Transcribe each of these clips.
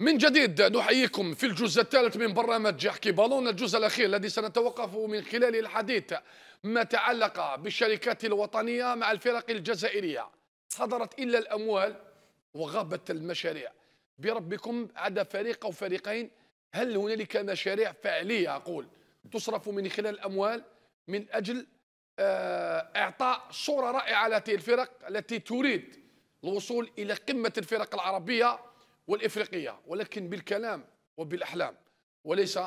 من جديد نحييكم في الجزء الثالث من برنامج يحكي بالون الجزء الأخير الذي سنتوقف من خلاله الحديث ما تعلق بالشركات الوطنية مع الفرق الجزائرية صدرت إلا الأموال وغابت المشاريع بربكم عدا فريق أو فريقين هل هنالك مشاريع فعلية أقول تصرف من خلال الأموال من أجل آه، إعطاء صورة رائعة لهذه الفرق التي تريد الوصول إلى قمة الفرق العربية والإفريقية ولكن بالكلام وبالأحلام وليس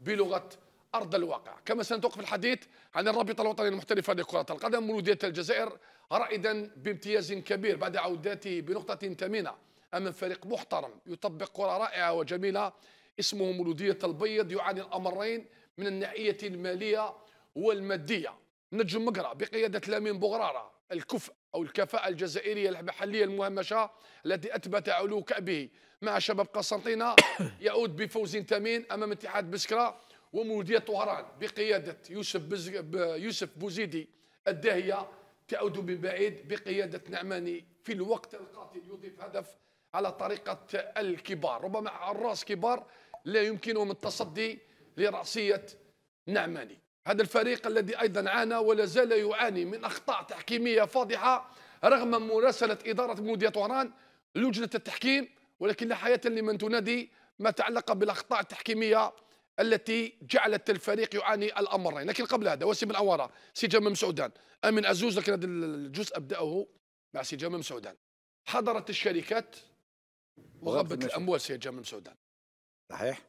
بلغة أرض الواقع كما سنتوقف الحديث عن الرابطة الوطنية المحترفة لكرة القدم مولودية الجزائر رائدا بامتياز كبير بعد عودته بنقطة ثمينة أمام فريق محترم يطبق كرة رائعة وجميلة اسمه مولودية البيض يعاني الأمرين من الناحية المالية والمادية نجم مقرة بقيادة لامين بغرارة الكفء أو الكفاءة الجزائرية المحلية المهمشة التي أثبت علو كأبه مع شباب قسنطينة يعود بفوز ثمين أمام اتحاد بسكرة ومولودية طهران بقيادة يوسف ب... يوسف بوزيدي الداهية تعود من بعيد بقيادة نعماني في الوقت القاتل يضيف هدف على طريقة الكبار ربما حراس كبار لا يمكنهم التصدي لرأسية نعماني هذا الفريق الذي أيضا عانى ولا زال يعاني من أخطاء تحكيمية فاضحة رغم مراسلة إدارة مولودية طهران لجنة التحكيم ولكن حياة لمن تنادي ما تعلق بالأخطاء التحكيمية التي جعلت الفريق يعاني الأمرين لكن قبل هذا وسيم سي سجام مسعودان أمين عزوز لكن هذا الجزء أبدأه مع سجام مسعودان حضرت الشركات وغبت الأموال سجام مسعودان صحيح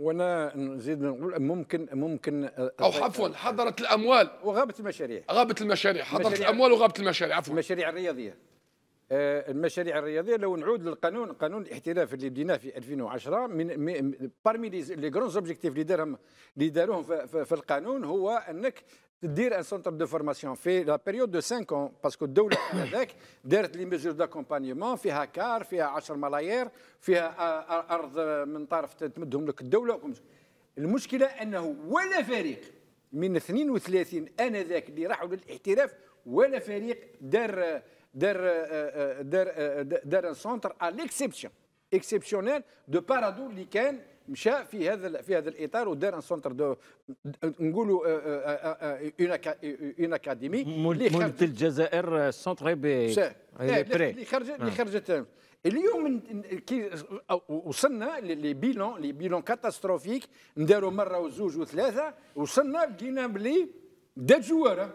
وانا نزيد نقول ممكن ممكن آه، او عفوا آه، حضرت الاموال وغابت المشاريع غابت المشاريع حضرت المشاريع الاموال وغابت المشاريع عفوا المشاريع الرياضيه آه، المشاريع الرياضيه لو نعود للقانون قانون الاحتراف اللي بديناه في 2010 من بارمي لي غرون اوبجيكتيف اللي دارهم اللي داروهم في القانون هو انك دير ان سونتر دو فورماسيون في لا بيريود دو 5 اون باسكو الدوله هذاك دارت لي ميزور داكومبانيمون فيها كار فيها 10 ملايير فيها ارض من طرف تمدهم لك الدوله المشكله انه ولا فريق من 32 انذاك اللي راحوا للاحتراف ولا فريق دار دار دار دار سونتر ا ليكسيبسيون اكسبسيونيل دو بارادو اللي كان مشى في هذا في هذا الاطار ودار ان سونتر دو نقولوا اون اكاديمي اكاديمي مولت الجزائر سونتر بي اللي خرجت اللي خرجت اليوم كي وصلنا لي بيلون لي بيلون كاتاستروفيك نداروا مره وزوج وثلاثه وصلنا لقينا بلي دات جواره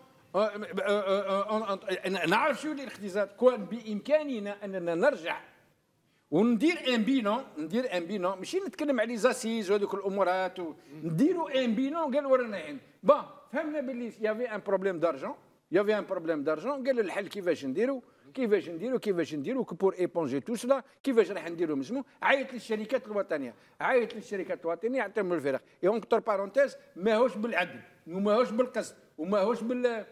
أه، أه، أه، نعرف شو الاختزال كون بامكاننا اننا نرجع وندير ان بينون ندير ان بينون ماشي نتكلم على زاسيز وهذوك الامورات نديروا ان بينون قال ورانا عين بون فهمنا باللي يافي ان بروبليم دارجون يافي ان بروبليم دارجون قال الحل كيفاش نديروا كيفاش نديروا كيفاش نديروا بور ايبونجي تو سلا كيفاش راح نديروا مسمو عيط للشركات الوطنيه عيط للشركات الوطنيه عطيهم الفرق اون كتر بارونتيز ماهوش بالعدل وماهوش بالقسط وماهوش بال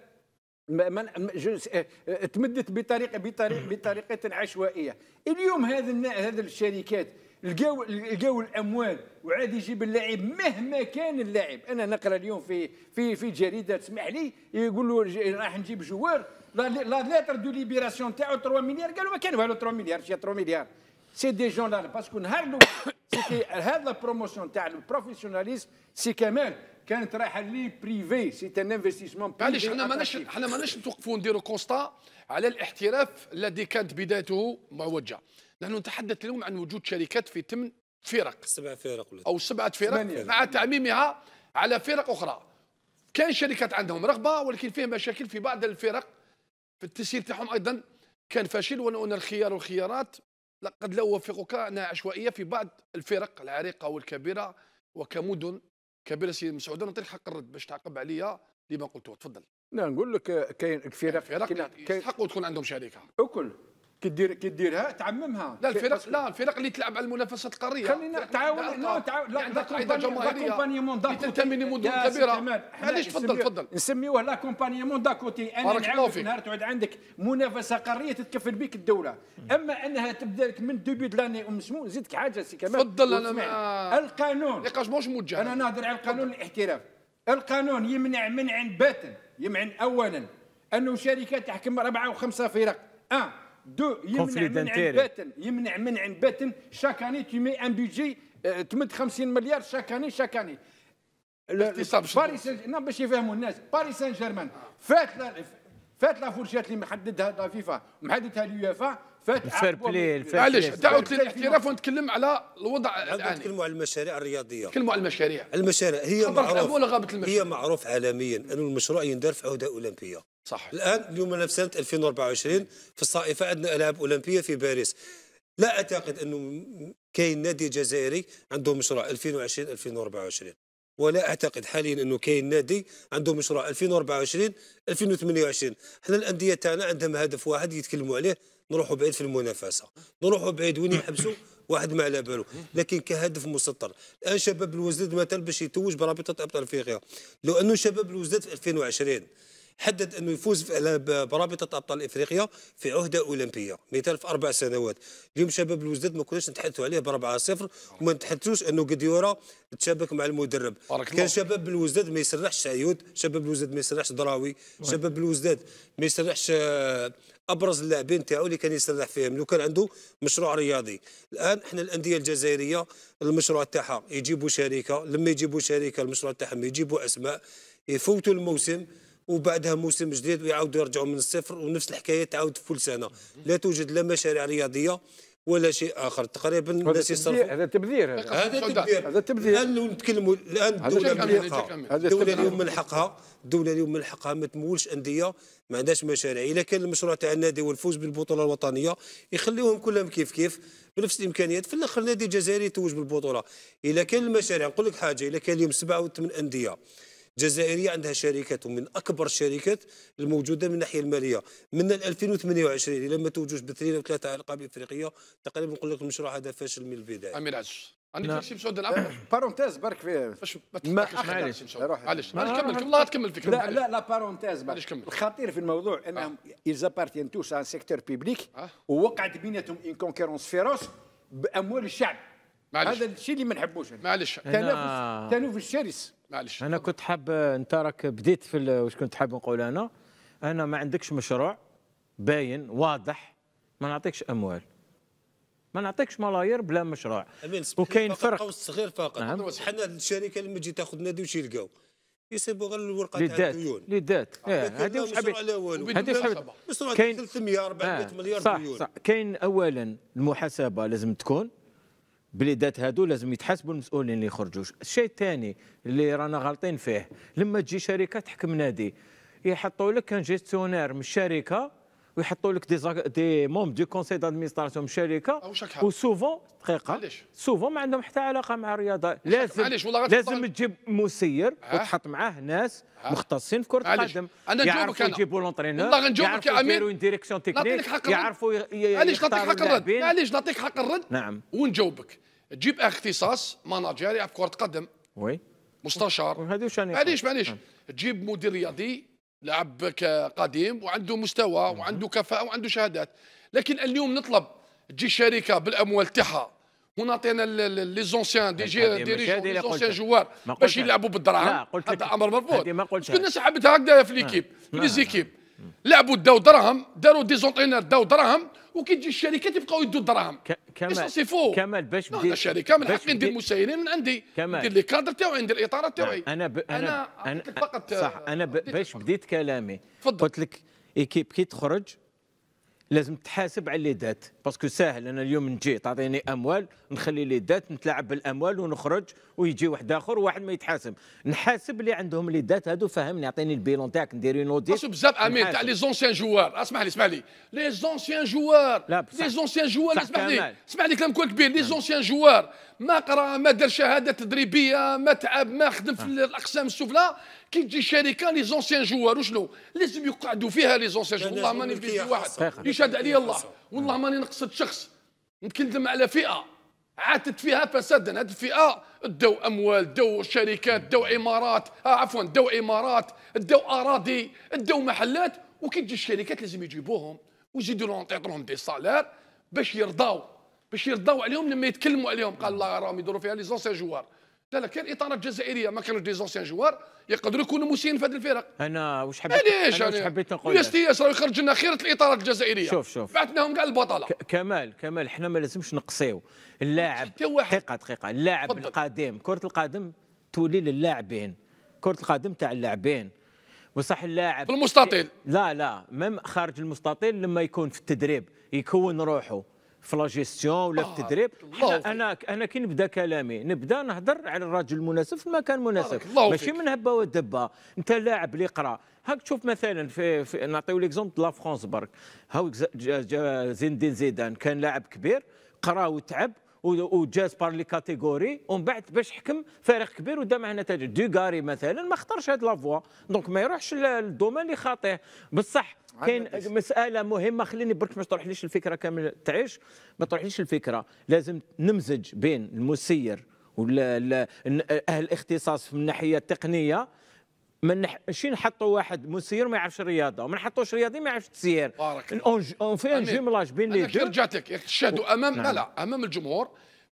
من آه، آه، تمدت بطريقه بطريقه بطريقه عشوائيه اليوم هذا هذه الشركات لقاو لقاو الاموال وعاد يجيب اللاعب مهما كان اللاعب انا نقرا اليوم في في في جريده تسمح لي يقولوا راح نجيب جوار لا ليتر دو ليبراسيون تاعو 3 مليار قالوا ما كان والو 3 مليار شي 3 مليار سي دي جون باسكو نهار هذا البروموسيون بروموسيون تاع البروفيسيوناليزم سي كمان كانت رايحه لي بريفي سي ان انفستيسمون بريفي معليش حنا ماناش حنا ماناش نتوقفوا نديروا كونستا على الاحتراف الذي كانت بدايته معوجه نحن نتحدث اليوم عن وجود شركات في ثمن فرق سبع فرق او سبعه فرق مع تعميمها على فرق اخرى كان شركات عندهم رغبه ولكن فيه مشاكل في بعض الفرق في التسيير تاعهم ايضا كان فاشل وان الخيار والخيارات لقد لا اوافقك انها عشوائيه في بعض الفرق العريقه والكبيره وكمدن كبير سيدي مسعود نعطيك حق الرد باش تعقب عليا ديما ما قلته تفضل لا نعم، نقول لك آه، كاين فرق كاين يستحقوا تكون عندهم شركه اكل كدير كديرها تعممها لا الفرق لا الفرق اللي تلعب على المنافسات القاريه خلينا تعاون لا تعاون يعني لا عندك قاعده جماهيريه تنتمي لمدن كبيره معليش تفضل تفضل نسميوه لاكومبانيمون داكوتي انا نعاود نهار تعود عندك منافسه قاريه تتكفل بك الدوله اما انها تبدا لك من دوبي دو لاني ام سمو نزيدك حاجه سي كمال تفضل انا القانون نقاش ماهوش موجه انا نهضر على القانون الاحتراف القانون يمنع منع باتا يمنع اولا انه شركه تحكم اربعه وخمسه فرق اه دو يمنع منع باتن يمنع من عند شاك اني تو مي ان بيجي آه، تمد 50 مليار شاك اني شاك اني باريس نعم باش يفهموا الناس باريس سان جيرمان فات فات لا فورشات اللي محددها لا فيفا محددها اليوفا فات الفير بلاي الفير علاش دعوت للاحتراف ونتكلم على الوضع الان نتكلموا على المشاريع الرياضيه نتكلموا على المشاريع المشاريع هي معروف هي معروف عالميا انه المشروع يندار في عهده اولمبيه صح الان اليوم أنا في سنه 2024 في الصائفه عندنا العاب اولمبيه في باريس لا اعتقد انه كاين نادي جزائري عنده مشروع 2020 2024 ولا اعتقد حاليا انه كاين نادي عنده مشروع 2024 2028 حنا الانديه تاعنا عندهم هدف واحد يتكلموا عليه نروحوا بعيد في المنافسه نروحوا بعيد وين يحبسوا واحد ما على باله لكن كهدف مسطر الان شباب الوزداد مثلا باش يتوج برابطه ابطال افريقيا لو انه شباب الوزداد في 2020 حدد انه يفوز برابطه ابطال افريقيا في عهده اولمبيه مثال في اربع سنوات اليوم شباب الوزداد ما كناش نتحدثوا عليه 4 صفر وما نتحدثوش انه قديورا تشابك مع المدرب كان شباب الوزداد ما يسرحش عيود شباب الوزداد ما يسرحش دراوي شباب الوزداد ما يسرحش آه، ابرز اللاعبين تاعو اللي كان يسرح فيهم لو كان عنده مشروع رياضي الان احنا الانديه الجزائريه المشروع تاعها يجيبوا شركه لما يجيبوا شركه المشروع تاعهم يجيبوا اسماء يفوتوا الموسم وبعدها موسم جديد ويعاودوا يرجعوا من الصفر ونفس الحكايه تعاود في كل سنه لا توجد لا مشاريع رياضيه ولا شيء اخر تقريبا الناس يصرفوا هذا تبذير هذا تبذير هذا تبذير الان نتكلموا الان الدوله من حقها الدوله اليوم من حقها الدوله اليوم من حقها ما تمولش انديه ما عندهاش مشاريع اذا كان المشروع تاع النادي والفوز بالبطوله الوطنيه يخليهم كلهم كيف كيف بنفس الامكانيات في الاخر نادي جزائري يتوج بالبطوله اذا كان المشاريع نقول لك حاجه اذا كان اليوم سبعه وثمان انديه جزائريه عندها شركات ومن اكبر الشركات الموجوده من الناحيه الماليه من 2028 الى ما توجوش او ثلاثه القاب افريقيه تقريبا نقول لك المشروع هذا فاشل من البدايه امير عزش عندك شي باش نلعب بارونتيز برك في باش ما معليش معليش كمل كمل تكمل فيك لا لا لا بارونتيز برك الخطير في الموضوع انهم اذا آه. appartiennent tous à un بيبليك آه. ووقعت بيناتهم ان كونكيرونس فيروس باموال الشعب هذا الشيء اللي ما نحبوش معلش تنافس تنافس شرس معلش انا كنت حاب انت راك بديت في واش كنت حاب نقول انا انا ما عندكش مشروع باين واضح ما نعطيكش اموال ما نعطيكش ملاير بلا مشروع وكاين فرق قوس صغير فقط نعم. حنا الشركه لما تجي تاخذ نادي وش يلقاو يسيبوا غير الورقه تاع الديون ليدات آه، إيه، هذه واش حبيت هذه واش حبيت كاين 300 400 آه، مليار ديون صح صح كاين اولا المحاسبه لازم تكون بليدات هادو لازم يتحاسبوا المسؤولين اللي يخرجوا الشيء الثاني اللي رانا غالطين فيه لما تجي شركه تحكم نادي يحطوا لك كان جيستيونير من الشركه ويحطوا لك دي دي مومب دو كونسي دادمينستراسيون شركه وسوفون دقيقه سوفون ما عندهم حتى علاقه مع الرياضه لازم لازم تجيب مسير وتحط معاه ناس مختصين في كره القدم انا نجاوبك انا يجيبوا لونترينور والله نجاوبك يا امين ديريكسيون تكنيك يعرفوا علاش نعطيك حق الرد علاش نعطيك حق الرد نعم ونجاوبك تجيب اختصاص ماناجير في كره قدم وي مستشار علاش يعني؟ معليش تجيب نعم. مدير رياضي لاعب قديم وعنده مستوى وعنده كفاءه وعنده شهادات لكن اليوم نطلب تجي شركه بالاموال تاعها ونعطينا لي زونسيان دي جي دي لي زونسيان جوار باش يلعبوا بالدراهم هذا امر مرفوض الناس سحبتها هكذا في ليكيب في ليزيكيب لعبوا داو دراهم داروا دي زونترينر داو دراهم وكي تجي الشركه يبقاو يدوا الدراهم كمال كمال باش بدير الشركه من حقي ندير مسايرين من عندي ندير لي كادر تاوعي ندير الاطارات تاوعي انا ب... انا انا فقط صح انا ب... باش بديت كلامي قلت لك ايكيب كي تخرج لازم تحاسب على لي دات باسكو ساهل انا اليوم نجي تعطيني اموال نخلي لي دات نتلاعب بالاموال ونخرج ويجي واحد اخر واحد ما يتحاسب نحاسب اللي عندهم لي دات هادو فهمني اعطيني البيلون تاعك ندير اون اوديت بزاف امين تاع لي زونسيان جوار اسمح لي اسمح لي لي زونسيان جوار لي زونسيان جوار اسمح لي اسمح لي كلام كبير لي زونسيان جوار ما قرا ما دار شهاده تدريبيه ما تعب ما خدم في آه. الاقسام السفلى كي تجي شركه لي زونسيان جوار وشنو لازم يقعدوا فيها لي زونسيان جوار والله ماني في واحد يشهد علي الله والله ماني نقصد شخص نتكلم على فئه عاتت فيها فسادا هذه الفئه دو اموال دو شركات دو عمارات آه عفوا دو عمارات دو اراضي دو محلات وكي تجي الشركات لازم يجيبوهم ويزيدوا لهم تعطيهم دي سالير باش يرضاو باش يرضاو عليهم لما يتكلموا عليهم قال الله راهم يديروا فيها لي زونسيان جوار لا لا كان اطارات جزائريه ما كانوش دي زونسيان جوار يقدروا يكونوا مسيين في هذه الفرق انا واش حبيت علاش انا واش حبيت نقول يا سيدي راه يخرج لنا خيره الاطارات الجزائريه شوف شوف بعثناهم كاع البطله كمال كمال حنا ما لازمش نقصيو اللاعب دقيقه دقيقه اللاعب القادم كره القدم تولي للاعبين كره القدم تاع اللاعبين وصح اللاعب في المستطيل لا لا ميم خارج المستطيل لما يكون في التدريب يكون روحه في لا جيستيون ولا في التدريب آه، انا انا كي نبدا كلامي نبدا نهضر على الراجل المناسب في المكان المناسب ماشي من هبه ودبه انت لاعب اللي يقرا هاك تشوف مثلا في, في نعطيو ليكزومبل لا فرونس برك هاو زين الدين زيدان كان لاعب كبير قرا وتعب وجاز بار لي كاتيجوري ومن بعد باش حكم فريق كبير ودا معنا نتائج دوغاري مثلا ما اختارش هاد لافوا دونك ما يروحش للدومين اللي خاطيه بصح كاين مساله مهمه خليني برك ما تروحليش الفكره كامل تعيش ما تروحليش الفكره لازم نمزج بين المسير ولا اهل الاختصاص في الناحيه التقنيه من شي نحطوا واحد مسير ما يعرفش الرياضه وما نحطوش رياضي ما يعرفش التسيير اون في ان جيملاج بين لي دو رجعتك شهدوا امام نعم. لا لا امام الجمهور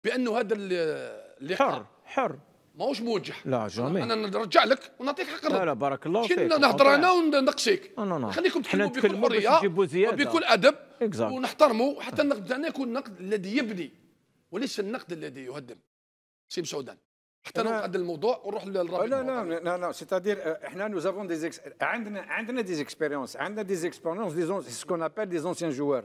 بانه هذا اللقاء حر حر ماهوش موجه لا جامي انا نرجع لك ونعطيك حق لا لا بارك الله فيك نهضر انا ونقصيك خليكم تحكموا بكل حريه وبكل ادب ونحترموا حتى النقد تاعنا يكون النقد الذي يبني وليس النقد الذي يهدم سيم سودان حتى نوقف نقعد الموضوع ونروح للرابط لا لا لا لا سيتادير euh, احنا نو زافون دي عندنا عندنا دي اكسبيريونس عندنا دي اكسبيريونس دي سكون ابل دي جوار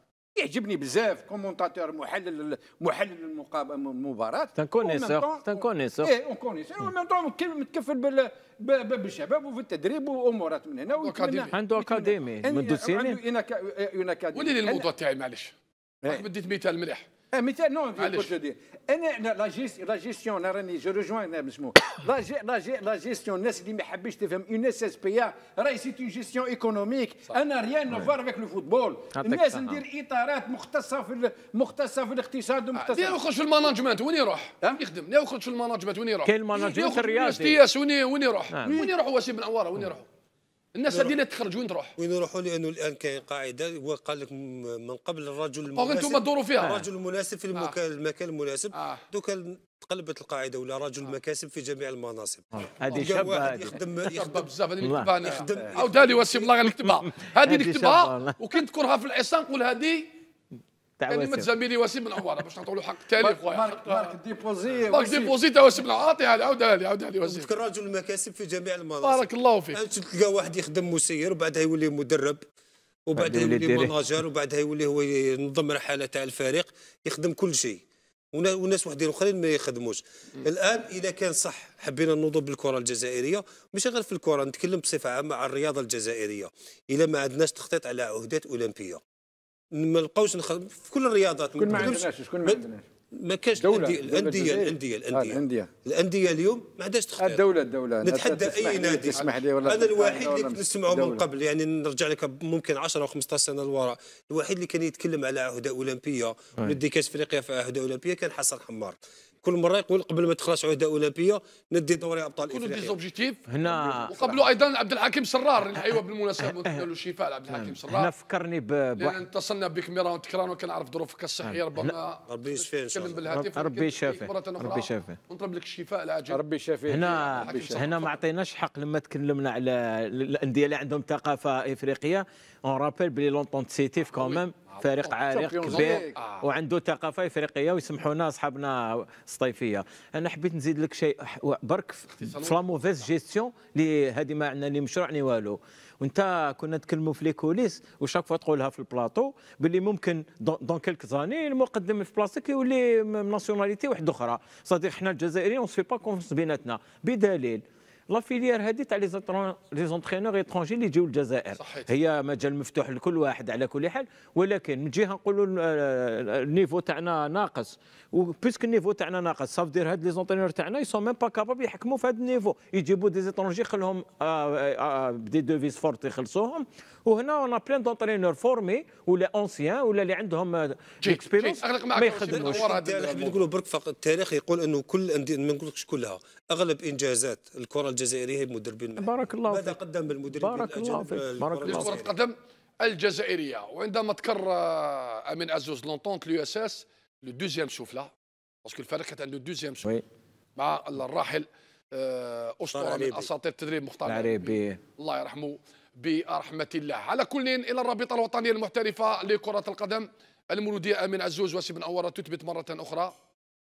يعجبني بزاف كومونتاتور محلل محلل المباراه تنكونيسور تنكونيسور اي كونيسور اون كونيسور اون ميم طون متكفل بالشباب وفي التدريب وامورات من هنا عنده اكاديمي منذ عنده اون اكاديمي ولي الموضوع تاعي معلش إيه. بديت مثال مليح اه مثال نو انا انا لا جيست لا جيستيون راني جو ريجوان اسمه لا جي لا جي لا جيستيون الناس اللي ما حبش تفهم اون اس اس بي ا راهي سيت اون جيستيون ايكونوميك انا ريان نوفار فيك لو فوتبول الناس ندير اطارات مختصه في مختصه في الاقتصاد ومختصه يخرج في المانجمنت وين يروح؟ يخدم يخرج في المانجمنت وين يروح؟ كاين المانجمنت الرياضي وين يروح؟ وين يروح وسيم بن عواره وين يروح؟ الناس هذه تخرج وين تروح؟ وين يروحوا لانه الان كاين قاعده هو قال لك من قبل الرجل المناسب انتم تدوروا فيها الرجل المناسب في المكان آه. المكان المناسب آه. دوكا تقلبت القاعده ولا رجل آه. في جميع المناصب آه. هذه شابه يخدم يخدم بزاف هذه مكتبها انا عاودها لي وسيم الله غنكتبها هذه نكتبها وكي تكرهها في العصام نقول هذه تاع يعني ما زميلي وسيم بن عمر باش نعطوا له حق تالي خويا مارك, مارك ديبوزي مارك ديبوزي تاع وسيم بن عطيها لي عاودها لي عاودها لي وسيم رجل المكاسب في جميع المناصب بارك الله فيك تلقى واحد يخدم مسير وبعدها يولي مدرب وبعدها يولي مناجر وبعدها يولي هو ينظم رحاله تاع الفريق يخدم كل شيء وناس وحدين اخرين ما يخدموش الان اذا كان صح حبينا نوضوا بالكره الجزائريه مش غير في الكره نتكلم بصفه عامه على الرياضه الجزائريه الا ما عندناش تخطيط على عهدات اولمبيه ما لقاوش نخ... في كل الرياضات شكون ما عندناش شكون ما عندناش ما كانش الانديه الانديه آه، الانديه الانديه الانديه اليوم ما عندهاش تخطيط الدوله الدوله نتحدى اي نادي اسمح لي والله انا الوحيد اللي كنت نسمعه من قبل يعني نرجع لك ممكن 10 او 15 سنه لورا الوحيد اللي كان يتكلم على عهده اولمبيه ودي كاس افريقيا في عهده اولمبيه كان حسن حمار كل مره يقول قبل ما تخلص عهده اولمبيه ندي دوري ابطال افريقيا كل دي زوبجيتيف هنا وقبلوا ايضا عبد الحكيم سرار الحيوه بالمناسبه له شفاء لعبد نعم. الحكيم سرار هنا فكرني ب لان اتصلنا بك مرارا وتكرارا وكنعرف ظروفك الصحيه نعم. ربما ربي يشفيه ان شاء الله ربي يشافيه ربي يشافيه ونطلب لك الشفاء العاجل ربي يشافيه هنا هنا ما عطيناش حق لما تكلمنا على الانديه اللي عندهم ثقافه افريقيه اون رابيل بلي لونتون سيتيف كوميم فريق عالق كبير آه. وعنده ثقافه افريقيه ويسمحونا اصحابنا الصيفيه انا حبيت نزيد لك شيء برك في لا موفيز جيستيون اللي هذه ما عندنا اللي مشروع ني والو وانت كنا نتكلموا في لي كوليس وشاك فوا تقولها في البلاطو باللي ممكن دون كيلك زاني المقدم في بلاصتك يولي ناسيوناليتي واحده اخرى صديق حنا الجزائريين اون سي با كونفونس بيناتنا بدليل لا فيليير هذه تاع لي زونترينور ايترونجي اللي يجيو للجزائر هي مجال مفتوح لكل واحد على كل حال ولكن من جهه نقولوا النيفو تاعنا ناقص وبيسك النيفو تاعنا ناقص صاف دير هاد لي زونترينور تاعنا يسو ميم با كاباب يحكموا في هذا النيفو يجيبوا دي زيترونجي خلهم دي دوفيز فورت يخلصوهم وهنا انا بلان دونترينور فورمي ولا اونسيان ولا اللي عندهم euh, اكسبيرينس ما يخدموش حبيت نقولوا برك فقط التاريخ يقول انه كل ما نقولكش كلها اغلب انجازات الكره الجزائريه هي بمدربين بارك الله فيك ماذا قدم المدربين بارك الله فيك بارك الله فيك القدم الجزائريه وعندما تكر آه، امين عزوز لونتونت لو اس اس لو دوزيام سوفلا باسكو الفريق كانت عنده دوزيام سوفلا مع الراحل آه، اسطوره من اساطير التدريب مختار العريبي الله يرحمه برحمة الله على كل إلى الرابطة الوطنية المحترفة لكرة القدم المولودية أمين عزوز بن أورا تثبت مرة أخرى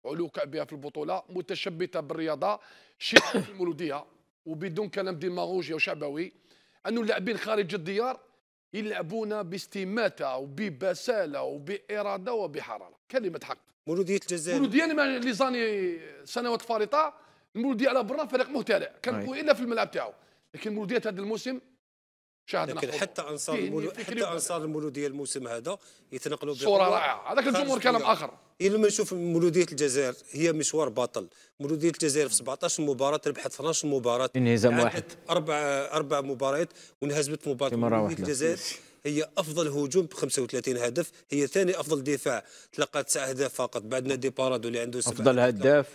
علو كعبها في البطولة متشبتة بالرياضة شيء المولودية وبدون كلام ديماغوجي وشعبوي أن اللاعبين خارج الديار يلعبون باستماتة وببسالة وبإرادة وبحرارة كلمة حق مولودية الجزائر مولودية اللي زاني سنوات فارطة المولودية على برا فريق مهترع كان إلا في الملعب تاعو لكن مولودية هذا الموسم شاهدنا لكن حتى انصار المولو... حتى انصار المولوديه الموسم هذا يتنقلوا صوره رائعه هذاك الجمهور كلام اخر لما نشوف مولوديه الجزائر هي مشوار باطل مولوديه الجزائر في 17 مباراه ربحت 12 مباراه انهزام يعني واحد اربع اربع مباريات وانهزمت مباراه مولوديه الجزائر هي افضل هجوم ب 35 هدف هي ثاني افضل دفاع تلقى تسع اهداف فقط بعد نادي بارادو اللي عنده افضل هداف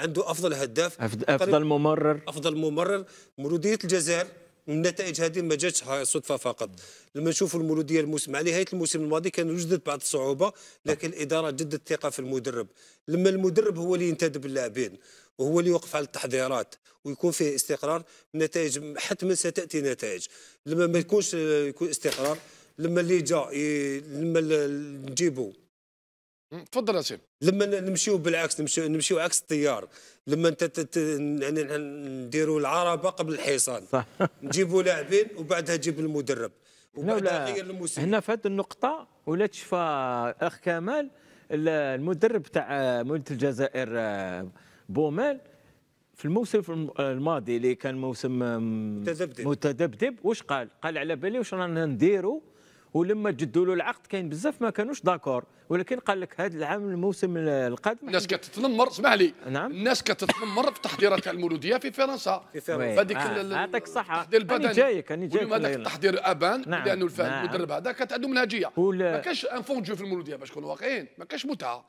عنده افضل هداف افضل ممرر افضل ممرر مولوديه الجزائر النتائج هذه ما جاتش صدفه فقط لما نشوفوا المولوديه الموسم على يعني نهايه الموسم الماضي كان وجدت بعض الصعوبه لكن الاداره جدت الثقه في المدرب لما المدرب هو اللي ينتدب اللاعبين وهو اللي يوقف على التحضيرات ويكون فيه استقرار النتائج حتما ستاتي نتائج لما ما يكونش آه، يكون استقرار لما اللي جا لما نجيبوا تفضل يا لما نمشيو بالعكس نمشيو نمشيو عكس التيار لما انت يعني نديروا العربه قبل الحصان صح نجيبوا لاعبين وبعدها جيب المدرب وبعدها غير الموسم هنا في هذه النقطه ولا تشفى اخ كمال المدرب تاع مولد الجزائر آه، بومال في الموسم الماضي اللي كان موسم متذبذب متذبذب واش قال؟ قال على بالي واش رانا نديروا ولما جدوا له العقد كاين بزاف ما كانوش داكور ولكن قال لك هذا العام الموسم القادم الناس كتتنمر اسمح لي نعم الناس كتتنمر في تحضيرات المولوديه في فرنسا في فرنسا هذيك يعطيك آه، الصحه التحضير انا جايك انا جايك هذاك التحضير ابان نعم. لانه نعم. المدرب هذا كانت عنده منهجيه ما كانش ان فون في المولوديه باش نكونوا واقعيين ما كانش متعه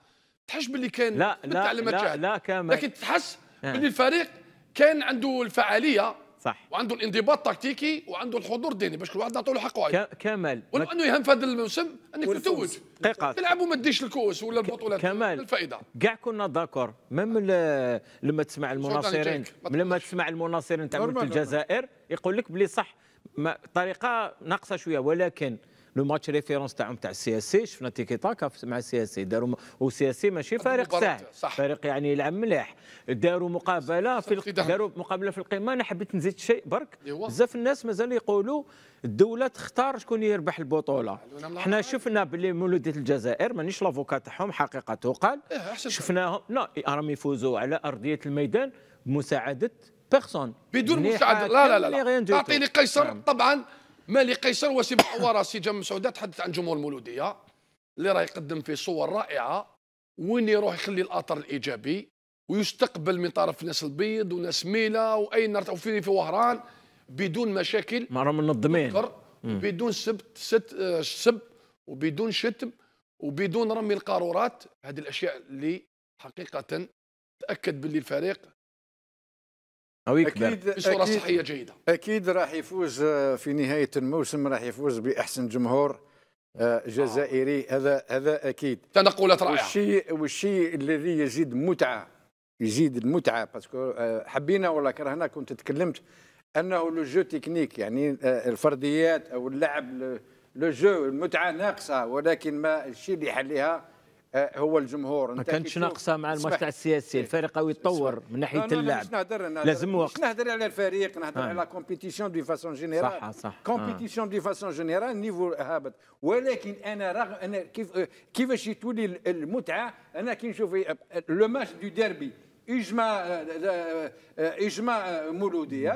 تحس باللي كان لا لا لا, لا كامل لكن تحس آه. باللي الفريق كان عنده الفعاليه صح وعنده الانضباط تكتيكي وعنده الحضور الديني باش كل واحد نعطوا له حقه كمال ولو انه يهم في هذا الموسم انك تتوج دقيقه تلعب وما تديش الكؤوس ولا البطولات كمال الفائده كاع كنا داكور ميم لما تسمع المناصرين لما تسمع المناصرين تاع الجزائر يقول لك بلي صح طريقه ناقصه شويه ولكن لو ماتش ريفيرونس تاعهم تاع السي اس سي شفنا تيكي تاكا مع السي اس سي داروا والسي اس سي ماشي فريق سهل فريق يعني يلعب مليح داروا مقابله في داروا مقابله في القمه انا حبيت نزيد شيء برك أيوة. بزاف الناس مازال يقولوا الدوله تختار شكون يربح البطوله أيوة، نعم، نعم. حنا شفنا باللي مولوديه الجزائر مانيش لافوكا تاعهم حقيقه تقال إيه، شفناهم لا راهم يفوزوا على ارضيه الميدان بمساعده بيرسون بدون يعني مساعده لا لا, لا. يعني اعطيني قيصر نعم. طبعا مالي قيصر وسيم حواره سي جم سعوده تحدث عن جمهور المولوديه اللي راه يقدم فيه صور رائعه وين يروح يخلي الاثر الايجابي ويستقبل من طرف ناس البيض وناس ميلا واين وفي في وهران بدون مشاكل ما راهم منظمين بدون سبت ست آه، سب وبدون شتم وبدون رمي القارورات هذه الاشياء اللي حقيقه تاكد باللي الفريق او يكبر اكيد بصوره أكيد صحيه جيده اكيد راح يفوز آه، في نهايه الموسم راح يفوز باحسن جمهور آه، جزائري آه. هذا هذا اكيد تنقلات رائعه والشيء والشيء الذي يزيد متعه يزيد المتعه باسكو آه، حبينا ولا كرهنا كنت تكلمت انه لو جو تكنيك يعني الفرديات او اللعب لو جو المتعه ناقصه ولكن ما الشيء اللي يحليها آه، هو الجمهور ما كانتش ناقصه مع المقطع السياسي إيه. الفريق او يتطور من ناحيه اللعب لازم وقت نهضر على الفريق نهضر آه. على كومبيتيسيون دو فاسون جينيرال صح صح كومبيتيسيون دو فاسون جينيرال نيفو هابط ولكن انا رغم انا كيف كيفاش تولي المتعه انا كي نشوف لو ماتش دو ديربي اجماع آه، اجماع مولوديه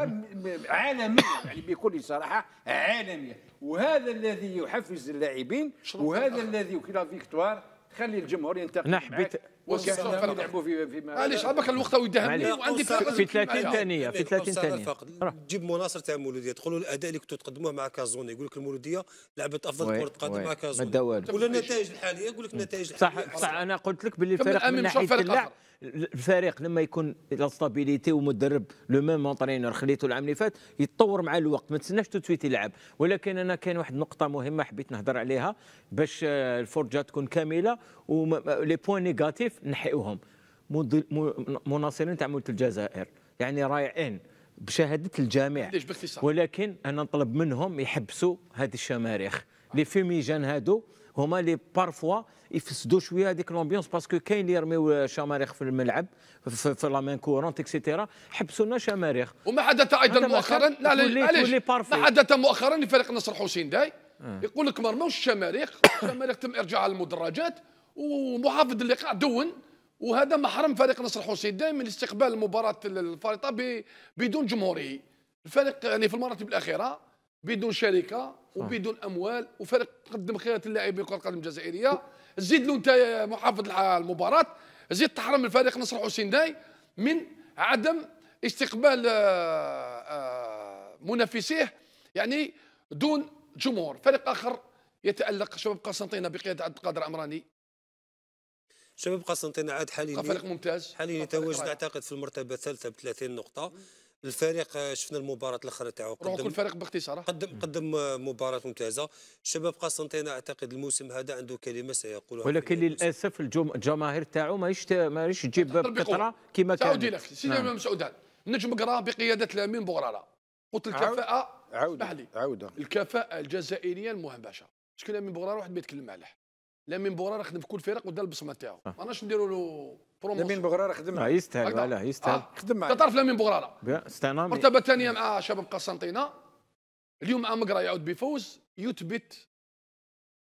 عالميه يعني بكل صراحه عالميه وهذا الذي يحفز اللاعبين وهذا الذي كلا فيكتوار خلي الجمهور ينتقد نحبت وكان يلعبوا في في معليش عمك الوقت ويدهمني وعندي في 30 ثانيه في 30 ثانيه جيب مناصر تاع المولوديه تقول له الاداء اللي كنتوا تقدموه مع كازوني يقول لك المولوديه لعبت افضل كره قدم مع كازوني ولا النتائج الحاليه يقول لك النتائج الحاليه صح صح انا قلت لك باللي الفريق من ناحيه اللعب الفريق لما يكون لا ستابيليتي ومدرب لو ميم اونترينور خليته العام اللي فات يتطور مع الوقت ما تستناش تو تويت يلعب ولكن انا كاين واحد النقطه مهمه حبيت نهضر عليها باش الفرجه تكون كامله ولي بوان نيجاتيف نحيوهم مناصرين تاع مولت الجزائر يعني رائعين بشهاده الجميع ولكن انا نطلب منهم يحبسوا هذه الشماريخ لي فيميجان هادو هما اللي بارفوا يفسدوا شويه هذيك لومبيونس باسكو كاين اللي يرميو شماريخ في الملعب في, في لا مين كورونت اكسيتيرا حبسوا لنا شماريخ وما حدث ايضا مؤخرا لا لا ما حدث مؤخرا لفريق نصر حسين داي آه. يقول لك مرموش الشماريخ الشماريخ تم ارجاعها للمدرجات ومحافظ اللقاء دون وهذا ما حرم فريق نصر حسين داي من استقبال مباراه الفريطه بدون جمهوره الفريق يعني في المراتب الاخيره بدون شركه آه. وبدون اموال وفريق تقدم خيرات اللاعبين كره القدم الجزائريه زيد له انت يا محافظ المباراه زيد تحرم الفريق نصر حسين داي من عدم استقبال آه، آه، منافسيه يعني دون جمهور فريق اخر يتالق شباب قسنطينه بقياده عبد القادر عمراني شباب قسنطينه عاد حاليا فريق ممتاز حاليا يتواجد اعتقد في المرتبه الثالثه ب 30 نقطه الفريق آه، شفنا المباراه الاخرى تاعو قدم الفريق باختصار قدم قدم آه، مباراه ممتازه شباب قسنطينه اعتقد الموسم هذا عنده كلمه سيقولها ولكن للاسف الجماهير تاعو ماهيش ماهيش تجيب كثرة كما كان سعودي لك سيدي نعم. نجم قرا بقياده لامين بوغراره قلت الكفاءه عاود عاود الكفاءه الجزائريه المهمشه شكون لامين بوغراره واحد ما يتكلم عليه لامين بوغراره خدم في كل فريق ودار البصمه تاعو ما آه. راناش نديروا له لامين بغراره خدم آه يستاهل لا يستاهل آه. خدم معاه تعرف لامين بغراره مرتبه ثانيه مع شباب قسنطينه اليوم مع مقرا يعود بفوز يثبت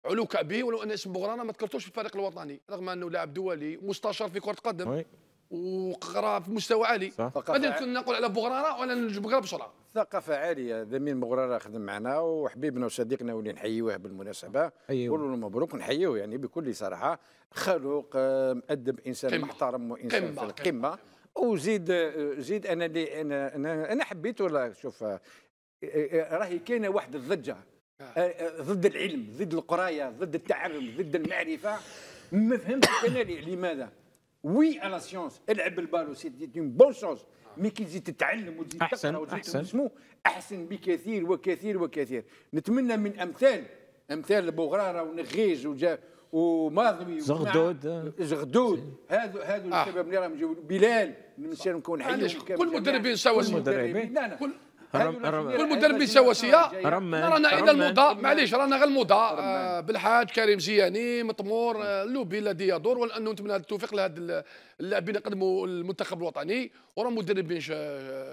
علو كعبه ولو ان اسم بغرانه ما ذكرتوش في الفريق الوطني رغم انه لاعب دولي مستشار في كره قدم وقرا في مستوى عالي بعدين كنا نقول على بغرارة وعلى نجيب بغرا بسرعه ثقافه عاليه ذمين مغرارة خدم معنا وحبيبنا وصديقنا واللي نحييوه بالمناسبه أيوه. قولوا له مبروك نحييوه يعني بكل صراحه خلوق آه، مؤدب انسان قمة. محترم وانسان قمة. في القمه وزيد آه، زيد انا اللي انا انا, أنا حبيت ولا شوف آه، راهي كاينه واحد الضجه ضد العلم ضد القرايه ضد التعلم ضد المعرفه ما فهمتش انا لماذا وي على سيونس العب البالو سي دي بون شوز مي كي تزيد تتعلم وتزيد تقرا وتزيد أحسن. شنو احسن بكثير وكثير وكثير نتمنى من امثال امثال بوغراره ونغيج وجا وماضي زغدود آه. زغدود هذو هذو آه. الشباب اللي راهم بلال من نكون حي كل مدربين سوا كل مدربين لا والمدرب السواسيه رانا عيد الموضه معليش رانا غير الموضه بالحاج كريم زياني مطمور لوبي الذي يدور ولانه نتمنى التوفيق لهاد اللاعبين يقدموا المنتخب الوطني وراه مدربين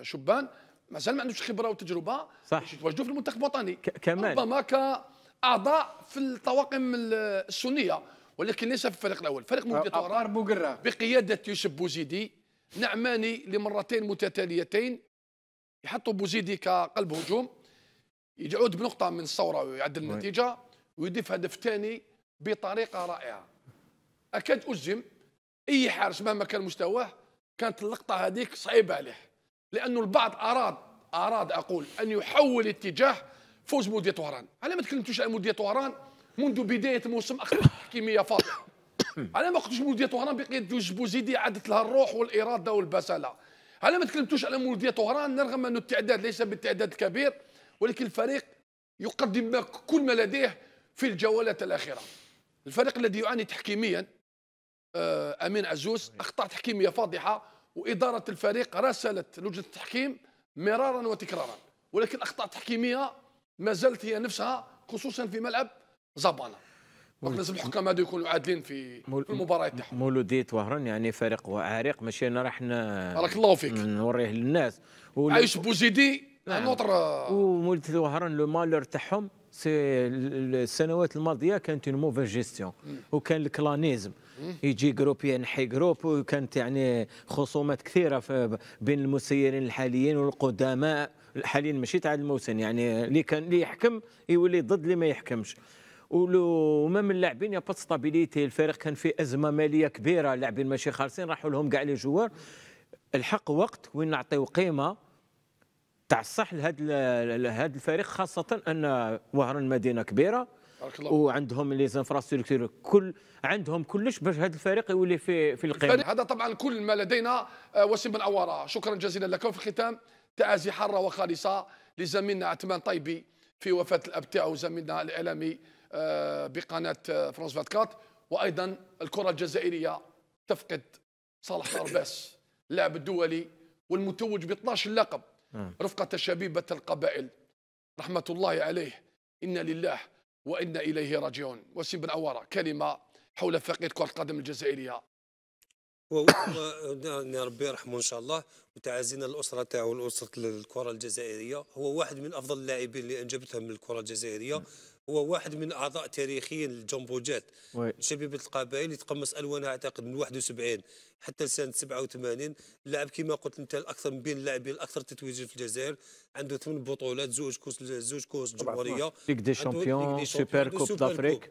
شبان مازال ما عندوش خبره وتجربه صح باش يتواجدوا في المنتخب الوطني كمان ربما كاعضاء في الطواقم السنيه ولكن ليس في الفريق الاول فريق مدة بقياده يوسف بوزيدي نعماني لمرتين متتاليتين يحطوا بوزيدي كقلب هجوم يعود بنقطه من الثوره ويعدل النتيجه ويضيف هدف ثاني بطريقه رائعه اكاد اجزم اي حارس مهما كان مستواه كانت اللقطه هذيك صعيبه عليه لانه البعض اراد اراد اقول ان يحول اتجاه فوز مودية طهران على ما تكلمتوش على مودية طهران منذ بدايه الموسم اخطاء تحكيميه فاضحه على ما قلتوش مودية طهران بقيت بوزيدي عادت لها الروح والاراده والبساله على ما تكلمتوش على مولوديه طهران رغم انه التعداد ليس بالتعداد الكبير ولكن الفريق يقدم كل ما لديه في الجولات الاخيره الفريق الذي يعاني تحكيميا آه، امين عزوز اخطاء تحكيميه فاضحه واداره الفريق راسلت لجنه التحكيم مرارا وتكرارا ولكن اخطاء تحكيميه ما زالت هي نفسها خصوصا في ملعب زبانه لازم الحكام هذو يكونوا عادلين في, مول... في المباريات تاعهم مولودية وهران يعني فريق عريق ماشي انا راح بارك الله فيك نوريه للناس عايش بوزيدي نوطر نعم. نعم. نوتر ومولودية وهران لو مالور تاعهم سي السنوات الماضيه كانت اون موفي جيستيون وكان الكلانيزم يجي جروب ينحي جروب وكانت يعني خصومات كثيره بين المسيرين الحاليين والقدماء الحاليين ماشي تاع الموسم يعني اللي كان اللي يحكم يولي ضد اللي ما يحكمش ومام اللاعبين يا با ستابيليتي الفريق كان في ازمه ماليه كبيره اللاعبين ماشي خالصين راحوا لهم كاع لي جوار الحق وقت وين نعطيو قيمه تاع الصح لهذا لهذا الفريق خاصه ان وهران مدينه كبيره وعندهم لي زانفراستركتور كل عندهم كلش باش هذا الفريق يولي في في القيمه يعني هذا طبعا كل ما لدينا آه، وسيم بن عواره شكرا جزيلا لكم في الختام تعازي حاره وخالصه لزميلنا عثمان طيبي في وفاه الاب تاعو زميلنا الاعلامي آه، بقناه آه، فرانس 24 وايضا الكره الجزائريه تفقد صالح قرباس اللاعب الدولي والمتوج ب 12 لقب رفقه شبيبه القبائل رحمه الله عليه انا لله وانا اليه راجعون وسيم بن عواره كلمه حول فقيد كره القدم الجزائريه نعم، نعم، ربي يرحمه ان شاء الله وتعازينا الاسره تاعو الاسره الكره الجزائريه هو واحد من افضل اللاعبين اللي انجبتهم من الكره الجزائريه هو واحد من اعضاء تاريخيين الجامبوجات شبيبه القبائل اللي تقمص الوانها اعتقد من 71 حتى لسنه 87 لاعب كما قلت انت الاكثر من بين اللاعبين الاكثر تتويجا في الجزائر عنده ثمان بطولات زوج كوس زوج كوس جمهوريه ليغ دي شامبيون سوبر كوب دافريك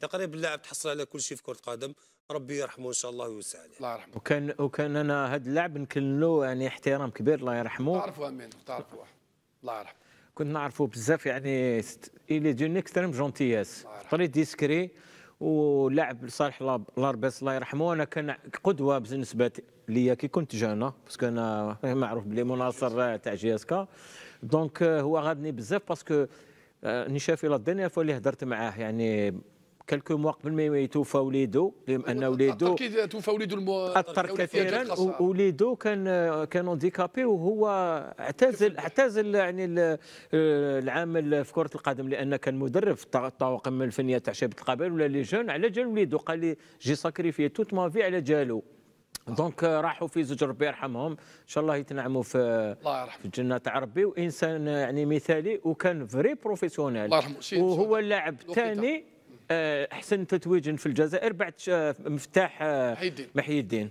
تقريبا اللاعب تحصل على كل شيء في كره القدم ربي يرحمه ان شاء الله ويوسع عليه الله يرحمه وكان وكان انا هذا اللاعب نكلو يعني يعني احترام كبير الله يرحمه تعرفوا امين تعرفوا الله يرحمه كنت نعرفه بزاف يعني الي دون اكستريم جونتياس طري ديسكري ولعب لصالح لارباس الله يرحمه انا كان قدوه بالنسبه ليا كي كنت جانا باسكو انا معروف بلي مناصر تاع جي اس كا دونك euh، هو غادني بزاف باسكو نشافي لا دينيير فوا اللي هضرت معاه يعني كلكو موا قبل ما يتوفى وليدو لان وليدو اكيد توفى وليدو المو... اثر كثيرا وليدو كان كان اونديكابي وهو اعتزل اعتزل يعني العمل في كره القدم لان كان مدرب في الطواقم الفنيه تاع شباب القبائل ولا لي جون على جال وليدو قال لي جي ساكريفي توت ما في على جالو دونك euh, راحوا في زوج ربي يرحمهم ان شاء الله يتنعموا في الله في الجنه تاع ربي وانسان يعني مثالي وكان فري بروفيسيونيل وهو اللاعب الثاني آه، احسن تتويج في الجزائر بعد آه، مفتاح آه، محي الدين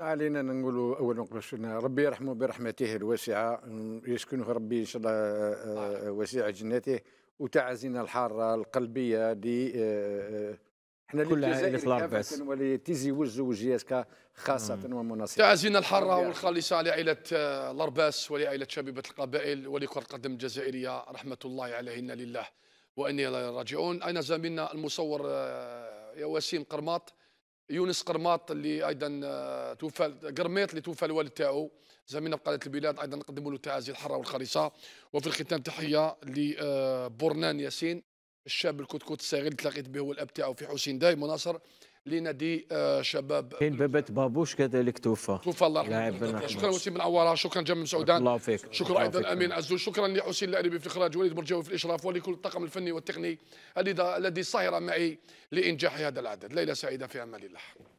علينا نقولوا اولا ربي يرحمه برحمته الواسعه يسكنه ربي ان شاء الله وسيع جناته وتعزينا الحاره القلبيه ل احنا كل عائله ولتيزي ياسكا خاصه ومناصرة تعزينا الحاره والخالصه لعائله لارباس ولعائله شبيبه القبائل ولكره القدم الجزائريه رحمه الله عليهن لله واني راجعون اين زميلنا المصور وسيم آه، قرماط يونس قرماط اللي ايضا آه، توفى قرميط اللي توفى الوالد تاعو زميلنا قناه البلاد ايضا نقدموا له التعازي الحاره والخالصه وفي الختام تحيه لبرنان آه، ياسين الشاب الكتكوت الصغير اللي تلاقيت به هو الاب تاعو في حسين داي مناصر لنادي آه، شباب كاين بابات بابوش كذلك توفى توفى الله يرحمه شكرا وسيم العواره شكرا جمال سعودان الله فيك شكرا ايضا امين عزوز شكرا لحسين الاربي في الاخراج وليد برجاوي في الاشراف ولكل الطاقم الفني والتقني الذي سهر معي لانجاح هذا العدد ليله سعيده في امان الله